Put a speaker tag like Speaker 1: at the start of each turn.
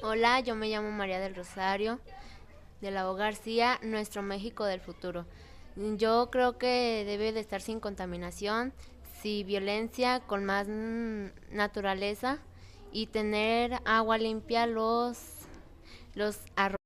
Speaker 1: Hola, yo me llamo María del Rosario, del la García, nuestro México del futuro. Yo creo que debe de estar sin contaminación, sin violencia, con más naturaleza y tener agua limpia los, los arroyos.